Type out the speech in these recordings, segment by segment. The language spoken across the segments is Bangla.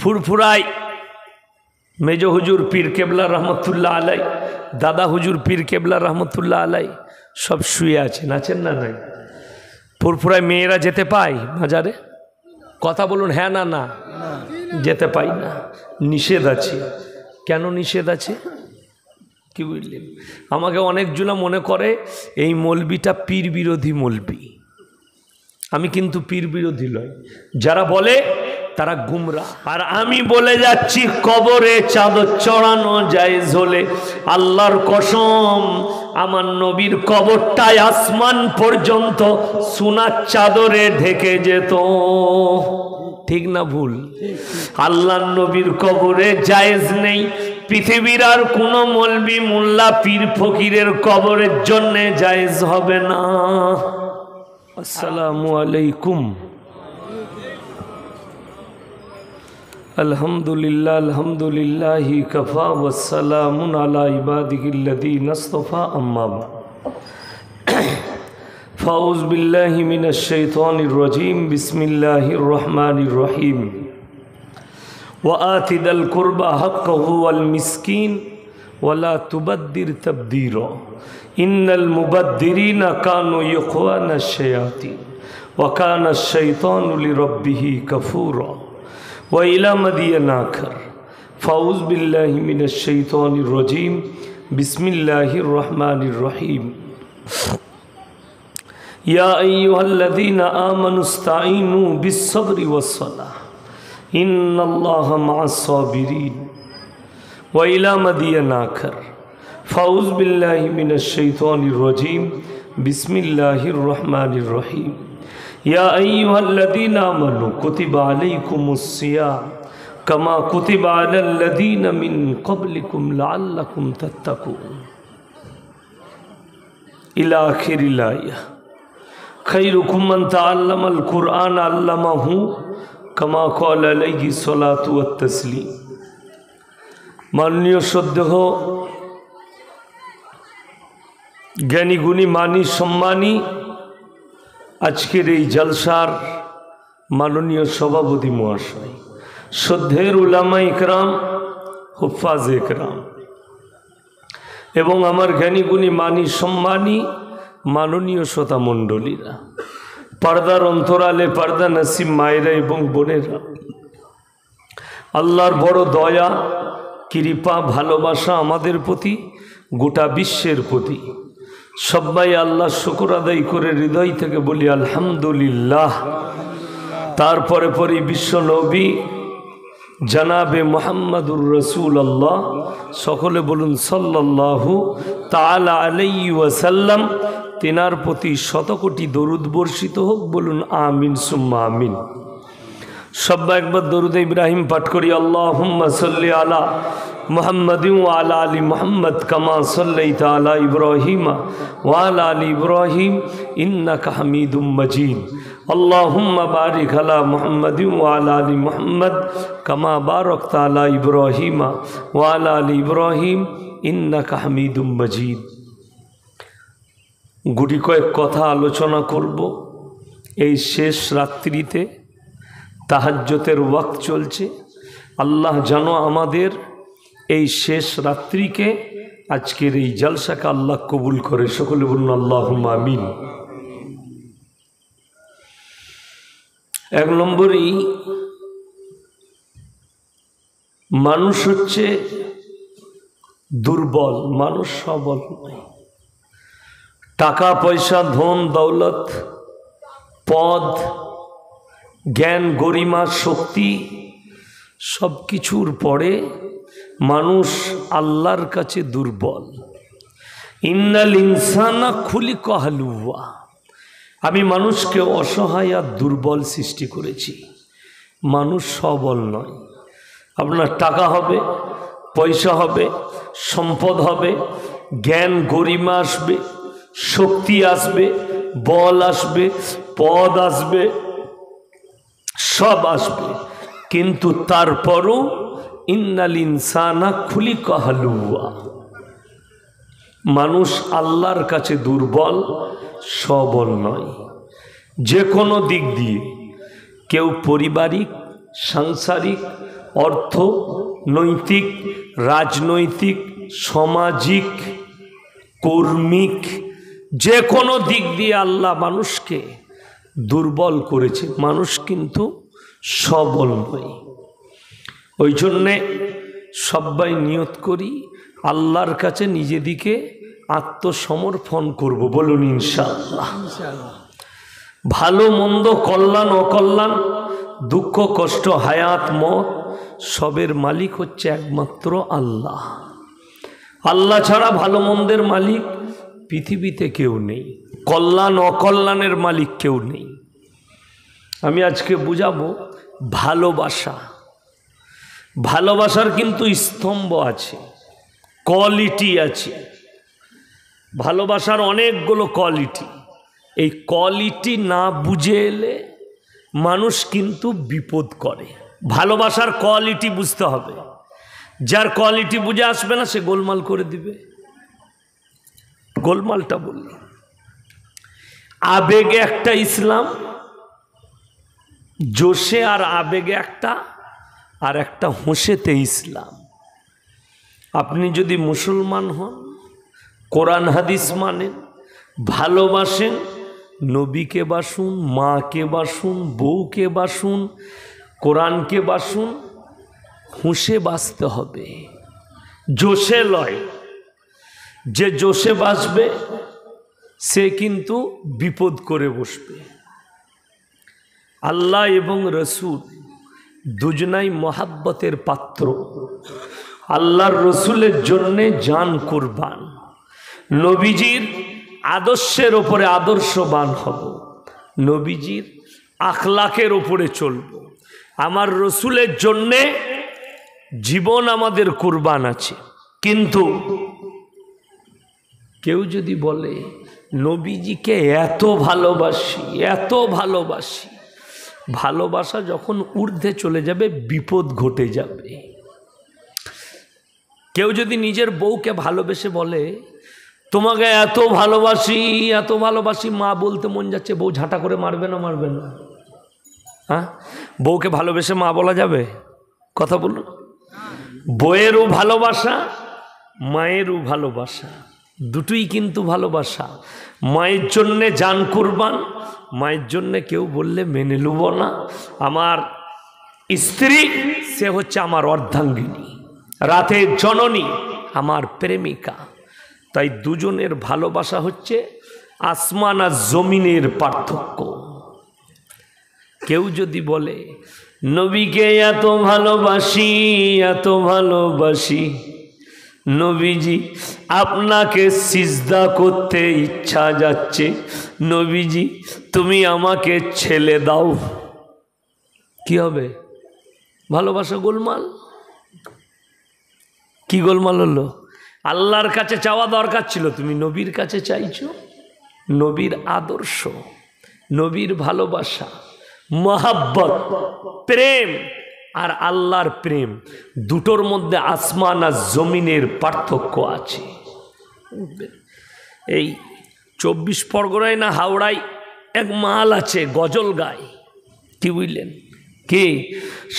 ফুরফুরাই মেজ হুজুর পীর কেবলা রহমতুল্লাহ আলাই দাদা হুজুর পীর কেবলা রহমতুল্লাহ আলাই সব শুয়ে আছেন আছেন না নাই ফুরফুরায় মেয়েরা যেতে পায় বাজারে কথা বলুন হ্যাঁ না না যেতে পাই না নিষেধ আছে কেন নিষেধ আছে কি বুঝলেন আমাকে অনেকজনা মনে করে এই মলবিটা পীর বিরোধী মলবি আমি কিন্তু পীর বিরোধী নয় যারা বলে তারা গুমরা আর আমি বলে যাচ্ছি কবরে চাদর চড়ানো যায় ঝোলে আল্লাহর কসম আমার নবীর কবরটাই আসমান পর্যন্ত সোনার চাদরে ঢেকে যেত ঠিক না ভুল আল্লাহ নবীর কবরে জায়েজ নেই পৃথিবীর আর কোনো মলবি মোল্লা পীর ফকিরের কবরের জন্যে জায়েজ হবে না আসসালামু আলাইকুম الحمد لله الحمد لله كفى والسلام على عباده الذين اصطفى أما فأعوذ بالله من الشيطان الرجيم بسم الله الرحمن الرحيم وآت ذا القربى حقه والمسكين ولا تبدر تبديرا إن المبدرين كانوا يخوان الشياطين وكان الشيطان لربه كفورا وإلى مدين آخر فأعوذ بالله من الشيطان الرجيم بسم الله الرحمن الرحيم يا أيها الذين آمنوا استعينوا بالصبر والصلاة إن الله مع الصابرين وإلى مدين آخر فأعوذ بالله من الشيطان الرجيم بسم الله الرحمن الرحيم يا أيها الذين آمنوا كتب عليكم الصيام كما كتب على الذين من قبلكم لعلكم تتقون إلى آخر الآية خيركم من تعلم القرآن علمه كما قال عليه الصلاة والتسليم মাননীয় সদ্দেহ জ্ঞানীগুণী মানি সম্মানী আজকের এই জলসার মাননীয় সভাপতি মহাশয় শ্রদ্ধের উলামা ইকরাম হুফাজ ইকরাম এবং আমার জ্ঞানীগুণী মানি সম্মানী মাননীয় শ্রোতা মণ্ডলীরা পর্দার অন্তরালে পর্দা নাসিম মায়েরা এবং বোনেরা আল্লাহর বড় দয়া কৃপা ভালোবাসা আমাদের প্রতি গোটা বিশ্বের প্রতি সবাই আল্লাহ শুকুর আদায় করে হৃদয় থেকে বলি আলহামদুলিল্লাহ তারপরে পরে বিশ্ব নবী জানাবে মোহাম্মদুর রসুল আল্লাহ সকলে বলুন সাল্লাহু তালা আলাই ওয়াসাল্লাম তেনার প্রতি শতকোটি দরুদ বর্ষিত হোক বলুন আমিন সুম্মা আমিন সব্বা একবার দরুদ ইব্রাহিম পাঠ করি আল্লাহ আলা মোহাম্মদ আল আলী মোহাম্মদ কমা সল্লাই তালা ইব্রাহিমা ওয়াল আলী ইব্রাহিম ইন্না কাহমিদ মজিদ আল্লাহ বারিক আলা মোহাম্মদ আল আলী মোহাম্মদ কামা বারক তালা ইব্রাহিমা ওয়াল আলী ইব্রাহিম ইন্না কাহমিদ মজিদ গুড়ি কয়েক কথা আলোচনা করব এই শেষ রাত্রিতে তাহাজ্যতের ওয়াক চলছে আল্লাহ যেন আমাদের এই শেষ রাত্রিকে আজকের এই জালসাকে আল্লাহ কবুল করে সকলে বলুন আল্লাহ আমিন এক নম্বরই মানুষ হচ্ছে দুর্বল মানুষ সবল টাকা পয়সা ধন দৌলত পদ জ্ঞান গরিমা শক্তি সব কিছুর পরে মানুষ আল্লাহর কাছে দুর্বল ইন্নাল ইনসানা খুলি কহালুয়া আমি মানুষকে অসহায় আর দুর্বল সৃষ্টি করেছি মানুষ সবল নয় আপনার টাকা হবে পয়সা হবে সম্পদ হবে জ্ঞান গরিমা আসবে শক্তি আসবে বল আসবে পদ আসবে সব আসবে কিন্তু তারপরও ইন্নাল ইনসানা খুলি কাহালুয়া মানুষ আল্লাহর কাছে দুর্বল সবল নয় যে কোনো দিক দিয়ে কেউ পারিবারিক সাংসারিক অর্থ নৈতিক রাজনৈতিক সামাজিক কর্মিক যে কোনো দিক দিয়ে আল্লাহ মানুষকে দুর্বল করেছে মানুষ কিন্তু সবল নয় ওই জন্যে সবাই নিয়ত করি আল্লাহর কাছে নিজেদিকে আত্মসমর্পণ করব বলুন ইনশাআল্লাহ ভালো মন্দ কল্যাণ অকল্যাণ দুঃখ কষ্ট হায়াত মত সবের মালিক হচ্ছে একমাত্র আল্লাহ আল্লাহ ছাড়া ভালো মন্দের মালিক পৃথিবীতে কেউ নেই কল্যাণ অকল্যাণের মালিক কেউ নেই আমি আজকে বুঝাবো ভালোবাসা ভালোবাসার কিন্তু স্তম্ভ আছে কোয়ালিটি আছে ভালোবাসার অনেকগুলো কোয়ালিটি এই কোয়ালিটি না বুঝে এলে মানুষ কিন্তু বিপদ করে ভালোবাসার কোয়ালিটি বুঝতে হবে যার কোয়ালিটি বুঝে আসবে না সে গোলমাল করে দিবে গোলমালটা বললাম আবেগে একটা ইসলাম জোশে আর আবেগে একটা আর একটা হোঁশেতে ইসলাম আপনি যদি মুসলমান হন কোরআন হাদিস মানেন ভালোবাসেন নবীকে বাসুন মাকে বাসুন বউকে বাসুন কোরআনকে বাসুন হুঁসে বাঁচতে হবে জোশে লয় যে জোশে বাঁচবে সে কিন্তু বিপদ করে বসবে আল্লাহ এবং রসুল দুজনাই মহাব্বতের পাত্র আল্লাহর রসুলের জন্যে যান কুরবান নবীজির আদর্শের ওপরে আদর্শবান হব নবীজির আখলাকের ওপরে চলব আমার রসুলের জন্যে জীবন আমাদের কুরবান আছে কিন্তু কেউ যদি বলে নবীজিকে এত ভালোবাসি এত ভালোবাসি ভালোবাসা যখন ঊর্ধ্বে চলে যাবে বিপদ ঘটে যাবে কেউ যদি নিজের বউকে ভালোবেসে বলে তোমাকে এত ভালোবাসি এত ভালোবাসি মা বলতে মন যাচ্ছে বউ ঝাঁটা করে মারবে না মারবে না হ্যাঁ বউকে ভালোবেসে মা বলা যাবে কথা বলুন বইয়েরও ভালোবাসা মায়েরও ভালোবাসা দুটোই কিন্তু ভালোবাসা মায়ের জন্যে যান কুরবান মায়ের জন্যে কেউ বললে মেনে লুব না আমার স্ত্রী সে হচ্ছে আমার অর্ধাঙ্গিনী রাতে জননী আমার প্রেমিকা তাই দুজনের ভালোবাসা হচ্ছে আসমান আর জমিনের পার্থক্য কেউ যদি বলে নবীকে এত ভালোবাসি এত ভালোবাসি নবীজি আপনাকে সিজদা করতে ইচ্ছা যাচ্ছে নবীজি তুমি আমাকে ছেলে দাও কি হবে ভালোবাসা গোলমাল কি গোলমাল হলো আল্লাহর কাছে চাওয়া দরকার ছিল তুমি নবীর কাছে চাইছ নবীর আদর্শ নবীর ভালোবাসা মহাব্বত প্রেম আর আল্লাহর প্রেম দুটোর মধ্যে আসমান আর জমিনের পার্থক্য আছে এই চব্বিশ পরগনায় না হাওড়ায় এক মাল আছে গজল গায় কি বুঝলেন কে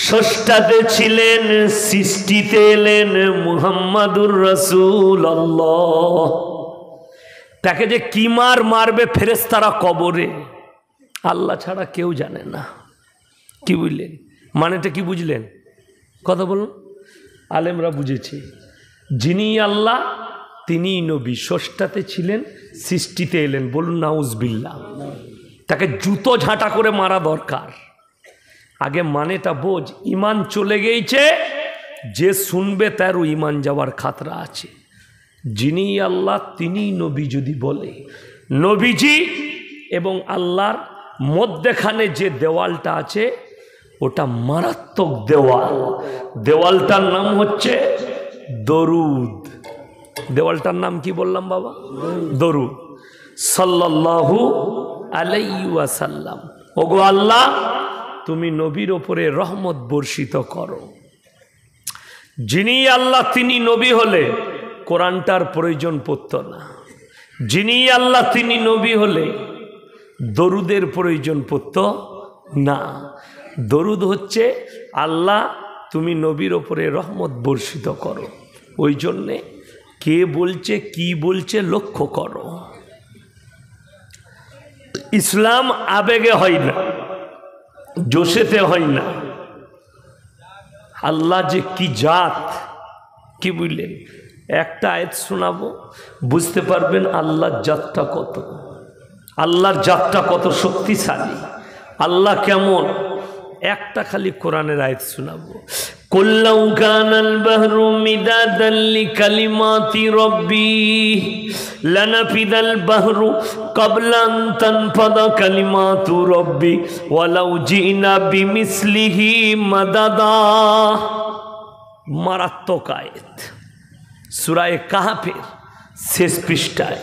ষষ্ঠাতে ছিলেন সৃষ্টিতে এলেন মুহাম্মাদুর রসুল তাকে যে কি মার মারবে ফেরেস্তারা কবরে আল্লাহ ছাড়া কেউ জানে না কি বুঝলেন মানেটা কি বুঝলেন কথা বলুন আলেমরা বুঝেছি যিনি আল্লাহ তিনি নবী ষষ্ঠাতে ছিলেন সৃষ্টিতে এলেন বলুন নাউজবিল্লা তাকে জুতো ঝাঁটা করে মারা দরকার আগে মানেটা বোঝ ইমান চলে গেছে যে শুনবে তারও ইমান যাওয়ার খাতরা আছে যিনি আল্লাহ তিনি নবী যদি বলে নবীজি এবং আল্লাহর মধ্যেখানে যে দেওয়ালটা আছে ওটা মারাত্মক দেওয়াল দেওয়ালটার নাম হচ্ছে দরুদ দেওয়ালটার নাম কি বললাম বাবা দরুদ সাল্লাহু আলাইসাল্লাম ওগো আল্লাহ তুমি নবীর ওপরে রহমত বর্ষিত করো যিনি আল্লাহ তিনি নবী হলে কোরআনটার প্রয়োজন পড়ত না যিনি আল্লাহ তিনি নবী হলে দরুদের প্রয়োজন পড়ত না দরুদ হচ্ছে আল্লাহ তুমি নবীর ওপরে রহমত বর্ষিত করো ওই জন্যে কে বলছে কি বলছে লক্ষ্য করো ইসলাম আবেগে হয় না জোশেতে হয় না আল্লাহ যে কি জাত কি বুঝলেন একটা আয়াত শোনাবো বুঝতে পারবেন আল্লাহর জাতটা কত আল্লাহর জাতটা কত শক্তিশালী আল্লাহ কেমন একটা খালি কোরআনের আয়ত শোনাবো কুল্লাউ কানাল বাহরু মিদাদাল লিকালিমাতি রব্বি লানাফিদাল বাহরু ক্বাবলা আন তানফাদা কালিমাতু রব্বি ওয়ালাউ জিনা বিমিসলিহি মাদাদা মারাত্মক আয়াত সূরায়ে কাহাফের শেষ পৃষ্ঠায়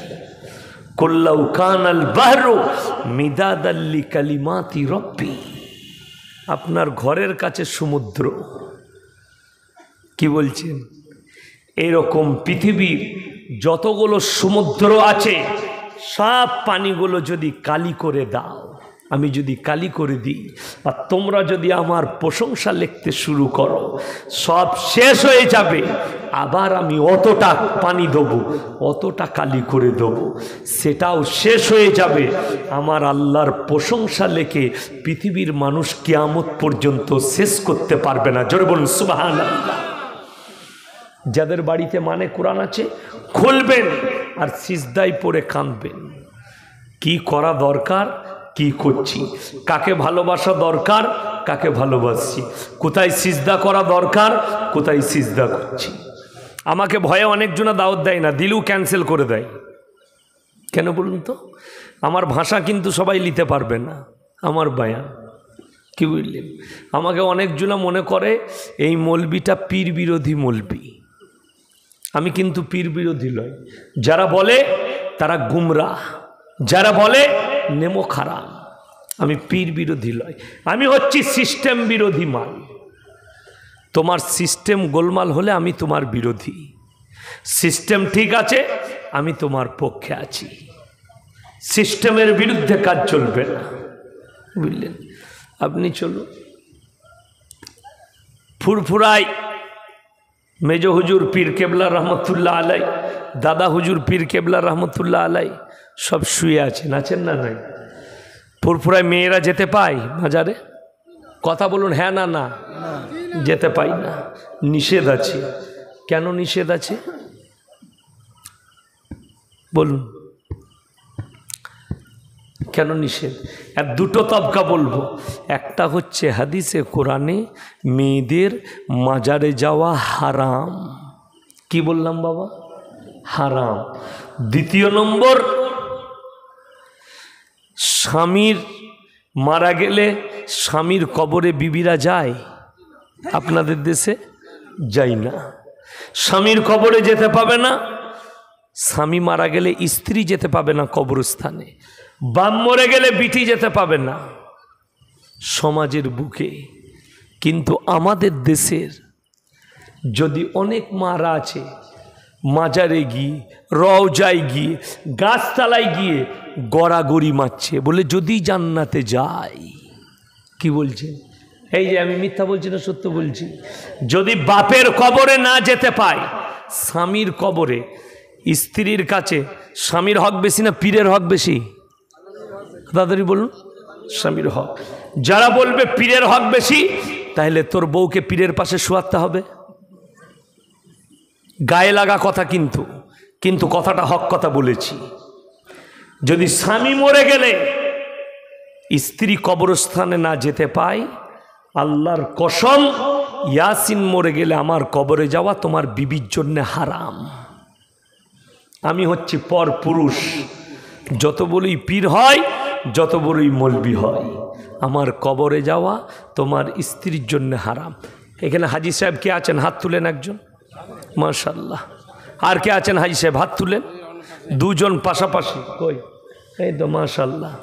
কুল্লাউ কানাল বাহরু মিদাদাল লিকালিমাতি রব্বি আপনার ঘরের কাছে সমুদ্র কি বলছেন এরকম পৃথিবীর যতগুলো সমুদ্র আছে সব পানিগুলো যদি কালি করে দাও আমি যদি কালি করে দিই বা তোমরা যদি আমার প্রশংসা লিখতে শুরু করো সব শেষ হয়ে যাবে আবার আমি অতটা পানি দেবো অতটা কালি করে দেবো সেটাও শেষ হয়ে যাবে আমার আল্লাহর প্রশংসা লেখে পৃথিবীর মানুষ কেয়ামত পর্যন্ত শেষ করতে পারবে না জোরে বলুন সুবাহান যাদের বাড়িতে মানে কোরআন আছে খুলবেন আর সিজদাই পরে কাঁদবেন কি করা দরকার কি করছি কাকে ভালোবাসা দরকার কাকে ভালোবাসছি কোথায় সিজদা করা দরকার কোথায় সিজদা করছি আমাকে ভয়ে অনেকজনা দাওয়াত দেয় না দিলেও ক্যান্সেল করে দেয় কেন বলুন তো আমার ভাষা কিন্তু সবাই নিতে পারবে না আমার বায়া কি বুঝলেন আমাকে অনেকজনা মনে করে এই মলবিটা পীর বিরোধী মলবি আমি কিন্তু পীর বিরোধী নয় যারা বলে তারা গুমরা যারা বলে নেমো খারাপ আমি পীর বিরোধী লয় আমি হচ্ছি সিস্টেম বিরোধী মাল তোমার সিস্টেম গোলমাল হলে আমি তোমার বিরোধী সিস্টেম ঠিক আছে আমি তোমার পক্ষে আছি সিস্টেমের বিরুদ্ধে কাজ চলবে না বুঝলেন আপনি চলুন ফুরফুরাই মেজ হুজুর পীর কেবলা রহমতুল্লাহ আলাই দাদা হুজুর পীর কেবলা রহমতুল্লাহ আলাই সব শুয়ে আছেন আছেন না নাই পুরপুরায় মেয়েরা যেতে পায় মাজারে কথা বলুন হ্যাঁ না না যেতে পাই না নিষেধ আছে কেন নিষেধ আছে বলুন কেন নিষেধ আর দুটো তবকা বলবো একটা হচ্ছে হাদিসে কোরআনে মেয়েদের মাজারে যাওয়া হারাম কি বললাম বাবা হারাম দ্বিতীয় নম্বর স্বামীর মারা গেলে স্বামীর কবরে বিবিরা যায় আপনাদের দেশে যাই না স্বামীর কবরে যেতে পাবে না স্বামী মারা গেলে স্ত্রী যেতে পাবে না কবরস্থানে বাম মরে গেলে বিটি যেতে পাবে না সমাজের বুকে কিন্তু আমাদের দেশের যদি অনেক মারা আছে মাজারে গিয়ে রওজায় গিয়ে গাছতলায় গিয়ে গড়াগড়ি মারছে বলে যদি জান্নাতে যাই কি বলছে এই যে আমি মিথ্যা বলছি না সত্য বলছি যদি বাপের কবরে না যেতে পাই স্বামীর কবরে স্ত্রীর কাছে স্বামীর হক বেশি না পীরের হক বেশি তাড়াতাড়ি বলুন স্বামীর হক যারা বলবে পীরের হক বেশি তাহলে তোর বউকে পীরের পাশে শোয়াতে হবে গায়ে লাগা কথা কিন্তু কিন্তু কথাটা হক কথা বলেছি যদি স্বামী মরে গেলে স্ত্রী কবরস্থানে না যেতে পায় আল্লাহর কসম ইয়াসিন মরে গেলে আমার কবরে যাওয়া তোমার বিবির জন্যে হারাম আমি হচ্ছি পর পুরুষ যত বলেই পীর হয় যত বলেই মলবি হয় আমার কবরে যাওয়া তোমার স্ত্রীর জন্য হারাম এখানে হাজি সাহেব কে আছেন হাত তুলেন একজন মাশাল্লাহ আর কে আছেন হাই সাহেব হাত তুলেন দুজন পাশাপাশি কই এই তো মাশাল্লাহ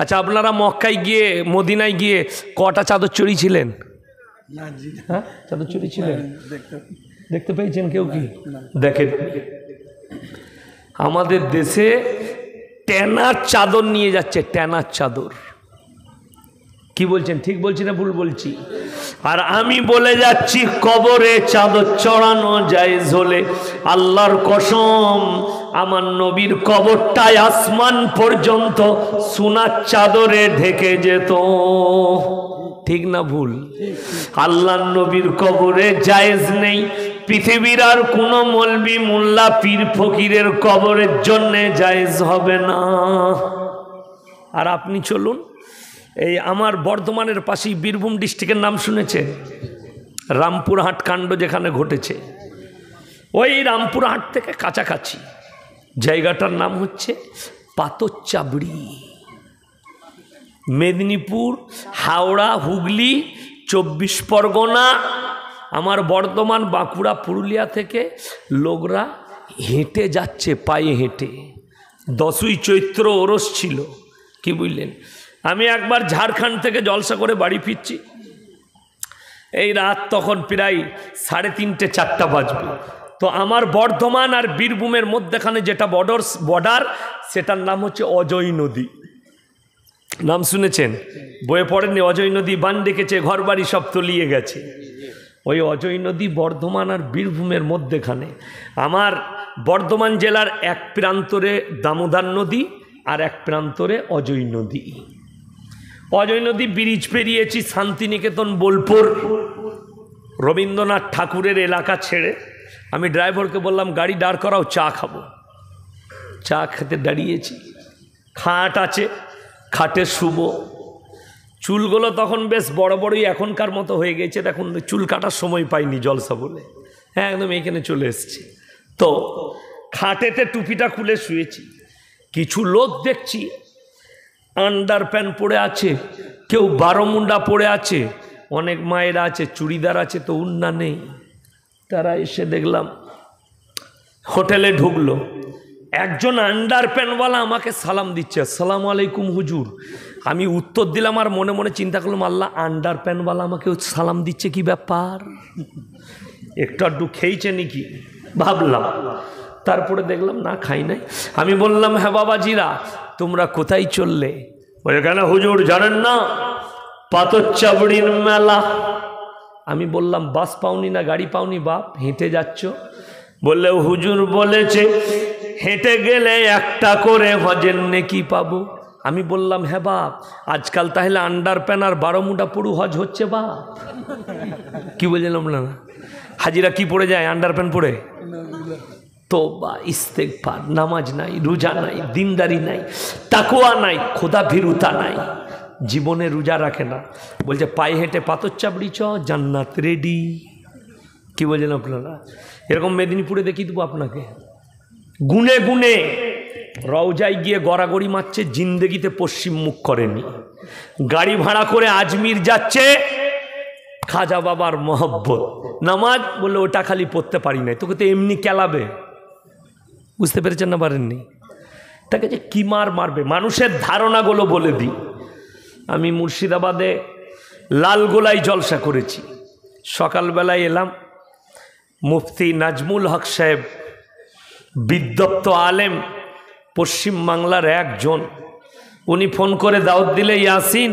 আচ্ছা আপনারা মক্কায় গিয়ে মদিনায় গিয়ে কটা চাদর চড়িয়েছিলেন হ্যাঁ চাদর চড়িয়েছিলেন দেখতে পেয়েছেন কেউ কি দেখেন আমাদের দেশে ট্যানার চাদর নিয়ে যাচ্ছে ট্যানার চাদর কি বলছেন ঠিক বলছি না ভুল বলছি আর আমি বলে যাচ্ছি কবরে চাদর চড়ানো যায় ঝোলে আল্লাহর কসম আমার নবীর কবরটায় আসমান পর্যন্ত সোনার চাদরে ঢেকে যেত ঠিক না ভুল আল্লাহ নবীর কবরে জায়েজ নেই পৃথিবীর আর কোনো মলবি মোল্লা পীর ফকিরের কবরের জন্যে জায়েজ হবে না আর আপনি চলুন এই আমার বর্ধমানের পাশেই বীরভূম ডিস্ট্রিক্টের নাম শুনেছেন রামপুরহাট কাণ্ড যেখানে ঘটেছে ওই রামপুরহাট থেকে কাছাকাছি জায়গাটার নাম হচ্ছে পাতচাবড়ি মেদিনীপুর হাওড়া হুগলি চব্বিশ পরগনা আমার বর্ধমান বাঁকুড়া পুরুলিয়া থেকে লোকরা হেঁটে যাচ্ছে পায়ে হেঁটে দশই চৈত্র ওরস ছিল কি বুঝলেন আমি একবার ঝাড়খণ্ড থেকে জলসা করে বাড়ি ফিরছি এই রাত তখন প্রায় সাড়ে তিনটে চারটা বাজবে তো আমার বর্ধমান আর বীরভূমের মধ্যেখানে যেটা বর্ডার বর্ডার সেটার নাম হচ্ছে অজয় নদী নাম শুনেছেন বয়ে পড়েননি অজয় নদী বান ডেকেছে ঘর বাড়ি সব তলিয়ে গেছে ওই অজয় নদী বর্ধমান আর বীরভূমের মধ্যেখানে আমার বর্ধমান জেলার এক প্রান্তরে দামোদার নদী আর এক প্রান্তরে অজয় নদী অজয় নদী ব্রিজ পেরিয়েছি শান্তিনিকেতন বোলপুর রবীন্দ্রনাথ ঠাকুরের এলাকা ছেড়ে আমি ড্রাইভারকে বললাম গাড়ি দাঁড় করাও চা খাবো চা খেতে দাঁড়িয়েছি খাট আছে খাটে শুব চুলগুলো তখন বেশ বড় বড়ই এখনকার মতো হয়ে গেছে দেখুন চুল কাটার সময় পাইনি জলসা বলে হ্যাঁ একদম এখানে চলে এসছি তো খাটেতে টুপিটা খুলে শুয়েছি কিছু লোক দেখছি আন্ডার প্যান্ট পরে আছে কেউ বারো মুন্ডা পরে আছে অনেক মায়েরা আছে চুড়িদার আছে তো উন্না নেই তারা এসে দেখলাম হোটেলে ঢুকলো একজন আন্ডার প্যান্টওয়ালা আমাকে সালাম দিচ্ছে সালাম আলাইকুম হুজুর আমি উত্তর দিলাম আর মনে মনে চিন্তা করলাম আল্লাহ আন্ডার প্যান্টওয়ালা আমাকে সালাম দিচ্ছে কি ব্যাপার একটু আড্ডু খেয়েছে নাকি ভাবলাম তারপরে দেখলাম না খাই নাই আমি বললাম হ্যাঁ বাবাজিরা তোমরা কোথায় চললে কেন হুজুর জানেন না পাথর চাবড়ির মেলা আমি বললাম বাস পাওনি না গাড়ি পাওনি বাপ হেঁটে যাচ্ছ বললে হুজুর বলেছে হেঁটে গেলে একটা করে হজের নেকি পাবো আমি বললাম হ্যাঁ বাপ আজকাল তাহলে আন্ডার প্যানার আর বারো মুটা পুরু হজ হচ্ছে বাপ কি বলছিলাম না হাজিরা কি পড়ে যায় আন্ডার প্যান পড়ে তোবা পার নামাজ নাই রোজা নাই দিনদারি নাই তাকুয়া নাই খোদা ভীরুতা নাই জীবনে রোজা রাখে না বলছে পায়ে হেঁটে পাথর চাপড়ি চ জান্নাত রেডি কী বলছেন আপনারা এরকম মেদিনীপুরে দেখিয়ে দেবো আপনাকে গুনে গুনে রওজায় গিয়ে গড়াগড়ি মারছে জিন্দেগিতে পশ্চিম মুখ করেনি গাড়ি ভাড়া করে আজমির যাচ্ছে খাজা বাবার মহব্বত নামাজ বলে ওটা খালি পড়তে পারি নাই তোকে তো এমনি কেলাবে বুঝতে পেরেছেন না পারেননি তাকে যে কী মার মারবে মানুষের ধারণাগুলো বলে দিই আমি মুর্শিদাবাদে লালগোলায় জলসা করেছি সকালবেলায় এলাম মুফতি নাজমুল হক সাহেব বিদ্যপ্ত আলেম পশ্চিমবাংলার একজন উনি ফোন করে দাওয়াত দিলে ইয়াসিন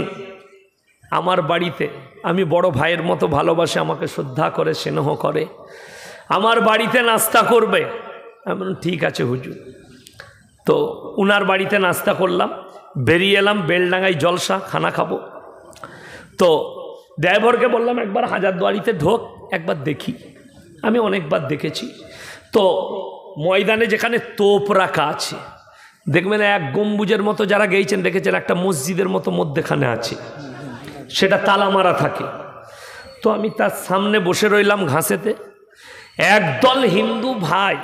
আমার বাড়িতে আমি বড় ভাইয়ের মতো ভালোবাসে আমাকে শ্রদ্ধা করে স্নেহ করে আমার বাড়িতে নাস্তা করবে এমন ঠিক আছে হুজুর তো উনার বাড়িতে নাস্তা করলাম বেরিয়ে এলাম বেলডাঙ্গায় জলসা খানা খাবো তো ড্রাইভারকে বললাম একবার হাজারদুয়ারিতে ঢোক একবার দেখি আমি অনেকবার দেখেছি তো ময়দানে যেখানে তোপ রাখা আছে দেখবেন এক গম্বুজের মতো যারা গেয়েছেন দেখেছেন একটা মসজিদের মতো মধ্যেখানে আছে সেটা তালা মারা থাকে তো আমি তার সামনে বসে রইলাম ঘাসেতে একদল হিন্দু ভাই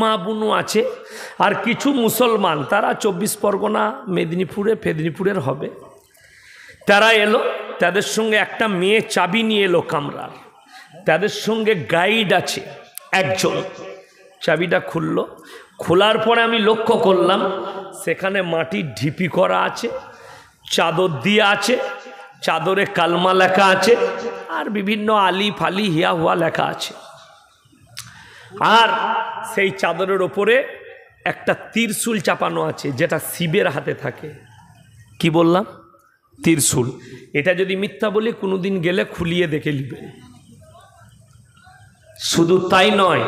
মা বোনও আছে আর কিছু মুসলমান তারা চব্বিশ পরগনা মেদিনীপুরে ফেদিনীপুরের হবে তারা এলো তাদের সঙ্গে একটা মেয়ে চাবি নিয়ে এলো কামরার তাদের সঙ্গে গাইড আছে একজন চাবিটা খুলল খোলার পরে আমি লক্ষ্য করলাম সেখানে মাটির ঢিপি করা আছে চাদর দিয়ে আছে চাদরে কালমা লেখা আছে আর বিভিন্ন আলি ফালি হিয়া হুয়া লেখা আছে আর সেই চাদরের ওপরে একটা তীরশুল চাপানো আছে যেটা শিবের হাতে থাকে কি বললাম তীরশুল এটা যদি মিথ্যা বলি কোনো দিন গেলে খুলিয়ে দেখে নিবে শুধু তাই নয়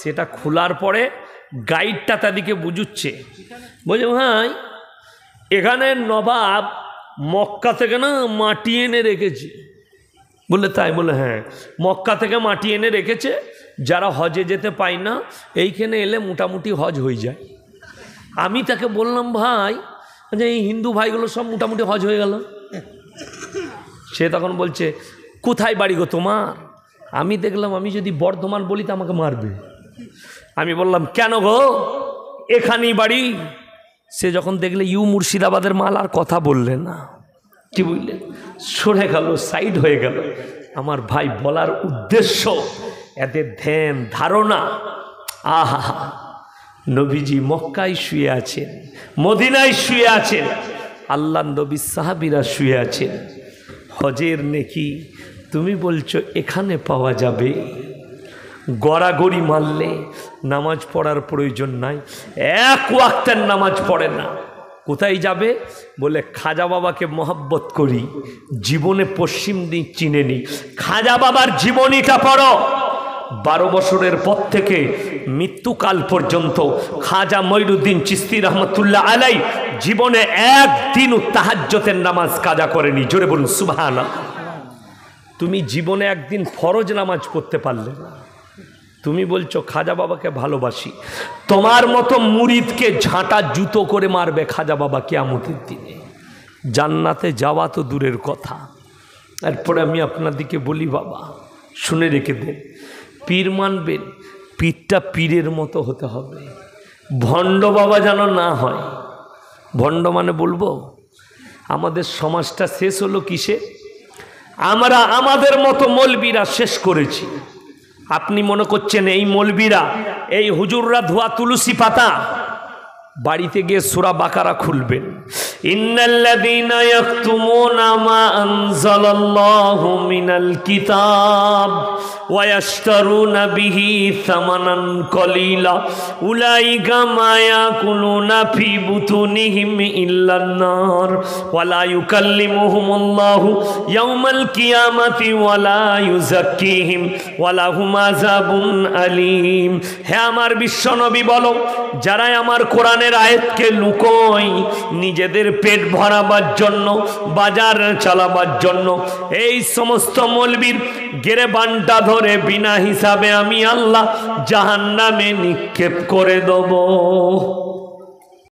সেটা খোলার পরে গাইডটা তাদেরকে বুঝুচ্ছে বুঝে ভাই এখানে নবাব মক্কা থেকে না মাটি এনে রেখেছে বলে তাই বলে হ্যাঁ মক্কা থেকে মাটি এনে রেখেছে যারা হজে যেতে পায় না এইখানে এলে মোটামুটি হজ হয়ে যায় আমি তাকে বললাম ভাই যে এই হিন্দু ভাইগুলো সব মোটামুটি হজ হয়ে গেল সে তখন বলছে কোথায় বাড়ি গো তোমার আমি দেখলাম আমি যদি বর্ধমান বলি তো আমাকে মারবে আমি বললাম কেন গো এখানেই বাড়ি সে যখন দেখলে ইউ মুর্শিদাবাদের মাল আর কথা বললে না কি বুঝলে সরে গেল সাইড হয়ে গেল আমার ভাই বলার উদ্দেশ্য এদের ধ্যান ধারণা আহা নবীজি মক্কায় শুয়ে আছেন মদিনায় শুয়ে আছেন আল্লাহ নবী সাহাবিরা শুয়ে আছেন হজের নেকি তুমি বলছো এখানে পাওয়া যাবে গড়াগড়ি মারলে নামাজ পড়ার প্রয়োজন নাই এক ওয়াক্তের নামাজ পড়ে না কোথায় যাবে বলে খাজা বাবাকে মহাব্বত করি জীবনে পশ্চিম দিক চিনে নি খাজা বাবার জীবনীটা পড়ো বারো বছরের পর থেকে মৃত্যুকাল পর্যন্ত খাজা মঈনুদ্দিন চিস্তি রহমতুল্লাহ আলাই জীবনে একদিনও তাহাজ্যতের নামাজ কাজা করেনি জোরে বলুন সুবাহানা তুমি জীবনে একদিন ফরজ নামাজ পড়তে পারলে তুমি বলছো খাজা বাবাকে ভালোবাসি তোমার মতো মুরিদকে ঝাঁটা জুতো করে মারবে খাজা বাবা কেয়ামতের দিনে জান্নাতে যাওয়া তো দূরের কথা এরপরে আমি আপনাদেরকে বলি বাবা শুনে রেখে দেন পীর মানবেন পীরটা পীরের মতো হতে হবে ভণ্ড বাবা যেন না হয় ভণ্ড মানে বলবো আমাদের সমাজটা শেষ হলো কিসে আমরা আমাদের মতো মলবিরা শেষ করেছি আপনি মনে করছেন এই মলবিরা এই হুজুররা ধোয়া তুলসী পাতা বাড়িতে গিয়ে সুরা বাকারা খুলবেন ان الذين يكتمون ما انزل الله من الكتاب ويشترون به ثمنا قليلا اولئك ما ياكلون في بطونهم الا النار ولا يكلمهم الله يوم القيامه ولا يزكيهم ولهم عذاب اليم হে আমার বিশ্বনবী বলো যারা আমার কোরআনের আয়াতকে লুকোয় নিজেদের নিজের পেট ভরাবার জন্য বাজার চালাবার জন্য এই সমস্ত মলবির গেরে বান্টা ধরে বিনা হিসাবে আমি আল্লাহ জাহান্নামে নিক্ষেপ করে দেবো